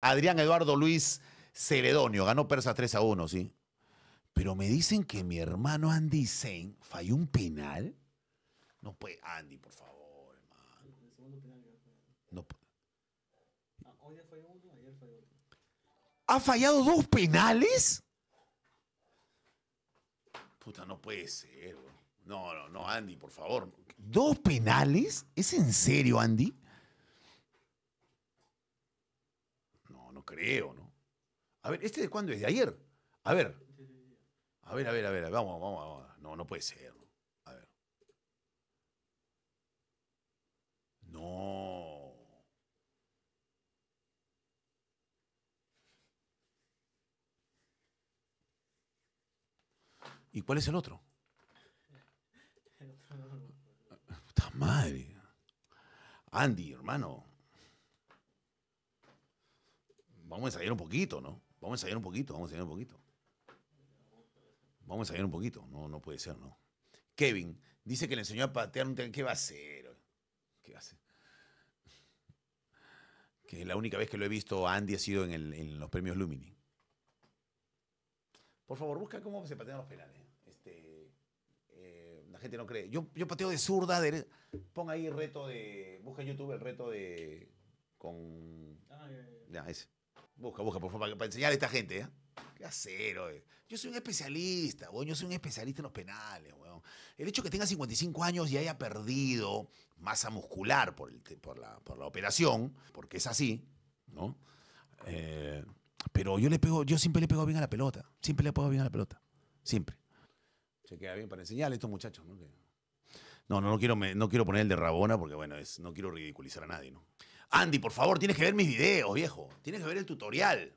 Adrián Eduardo Luis Ceredonio, Ganó Persa 3 a 1, ¿sí? Pero me dicen que mi hermano Andy Zane falló un penal. No puede. Andy, por favor, hermano. El segundo penal No ah, ¿Ha fallado dos penales? Puta, no puede ser, bro. No, no, no, Andy, por favor. ¿Dos penales? ¿Es en serio, Andy? creo, ¿no? A ver, ¿este de cuándo es? ¿De ayer? A ver. A ver, a ver, a ver, vamos, vamos, vamos. No, no puede ser. A ver. No. ¿Y cuál es el otro? Puta madre. Andy, hermano. vamos a ensayar un poquito, ¿no? Vamos a ensayar un poquito, vamos a ensayar un poquito. Vamos a ensayar un poquito, no, no puede ser, ¿no? Kevin dice que le enseñó a patear un ¿Qué va a hacer? ¿Qué va a hacer? Que la única vez que lo he visto a Andy ha sido en, los premios Lumini. Por favor, busca cómo se patean los penales. Este, eh, la gente no cree. Yo, pateo de zurda, de... Pon ahí reto de. Busca en YouTube el reto de. Con. Ah, Busca, busca, por favor, para, enseñar a esta gente, ¿eh? ¿Qué hacer, Yo soy un especialista, weón. Yo soy un especialista en los penales, weón. El hecho que tenga 55 años y haya perdido masa muscular por, la, operación, porque es así, ¿no? Eh, pero yo le pego, yo siempre le he pegado bien a la pelota. Siempre le he pegado bien a la pelota. Siempre. Se queda bien para enseñar a estos muchachos, ¿no? No, no, no quiero, no quiero poner el de Rabona porque, bueno, es, no quiero ridiculizar a nadie, ¿no? Andy, por favor, tienes que ver mis videos, viejo. Tienes que ver el tutorial.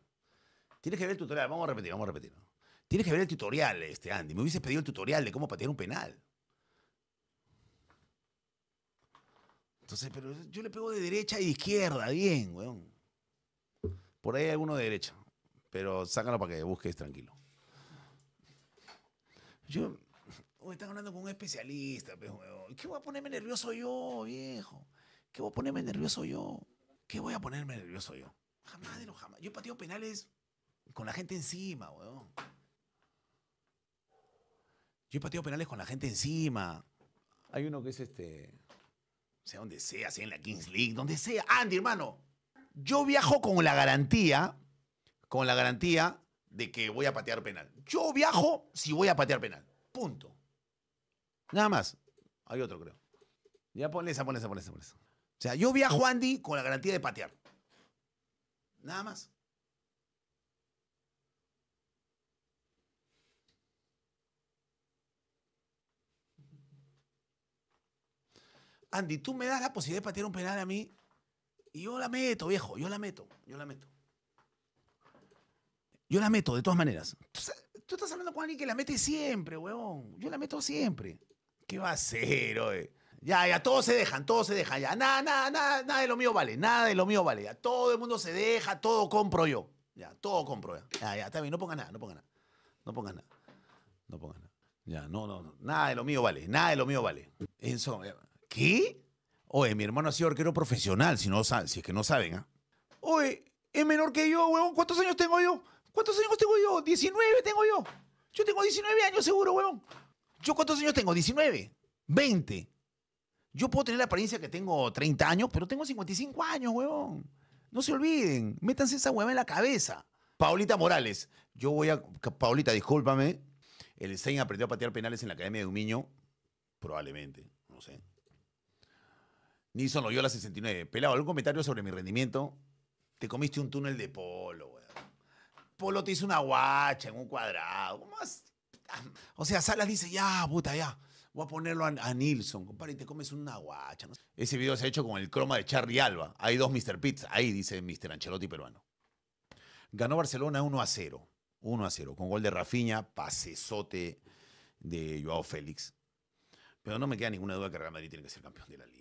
Tienes que ver el tutorial. Vamos a repetir, vamos a repetir. Tienes que ver el tutorial, este Andy. Me hubiese pedido el tutorial de cómo patear un penal. Entonces, pero yo le pego de derecha y izquierda, bien, weón. Por ahí hay alguno de derecha. Pero sácalo para que busques tranquilo. Yo. están hablando con un especialista, weón. ¿Qué voy a ponerme nervioso yo, viejo? ¿Qué voy a ponerme nervioso yo. ¿Qué voy a ponerme nervioso yo? Jamás de jamás. Yo he pateado penales con la gente encima, weón. Yo he pateado penales con la gente encima. Hay uno que es este. Sea donde sea, sea en la Kings League, donde sea. Andy, hermano. Yo viajo con la garantía. Con la garantía de que voy a patear penal. Yo viajo si voy a patear penal. Punto. Nada más. Hay otro, creo. Ya ponle esa, ponle esa, ponle esa, ponle esa. O sea, yo viajo a Andy con la garantía de patear. Nada más. Andy, tú me das la posibilidad de patear un penal a mí y yo la meto, viejo, yo la meto, yo la meto. Yo la meto, de todas maneras. Tú, estás hablando con alguien que la mete siempre, huevón. Yo la meto siempre. ¿Qué va a hacer, oye? Ya, ya, todos se dejan, todos se dejan, ya. Nada, nada, nada, de lo mío vale, nada de lo mío vale. Ya, todo el mundo se deja, todo compro yo. Ya, todo compro ya. Ya, ya, está no pongas nada, no pongas nada. No pongas nada. No pongas nada. Ya, no, no, Nada de lo mío vale, nada de lo mío vale. Enzo, eh, ¿qué? Oye, mi hermano ha sido arquero profesional, si, no, si es que no saben, ¿ah? Oye, es menor que yo, huevón. ¿Cuántos años tengo yo? ¿Cuántos años tengo yo? 19 tengo yo. Yo tengo 19 años seguro, huevón. ¿Yo cuántos años tengo? 19, 20. Yo puedo tener la apariencia que tengo 30 años, pero tengo 55 años, huevón. No se olviden, métanse esa hueva en la cabeza. Paulita Morales, yo voy a. Paulita, discúlpame. El Stein aprendió a patear penales en la Academia de Umiño. Probablemente, no sé. Ni yo las 69. Pelado, ¿algún comentario sobre mi rendimiento? Te comiste un túnel de polo, weón. Polo te hizo una guacha en un cuadrado. ¿Cómo más? O sea, Salas dice, ya, puta, ya voy a ponerlo a, a Nilsson, compadre, y te comes una guacha. Ese video se ha hecho con el croma de Charlie Alba. Hay dos Mr. Pizza, ahí dice Mr. Ancelotti peruano. Ganó Barcelona 1 a 0. 1 a 0, con gol de Rafinha, pasesote de Joao Félix. Pero no me queda ninguna duda que Real Madrid tiene que ser campeón de la liga.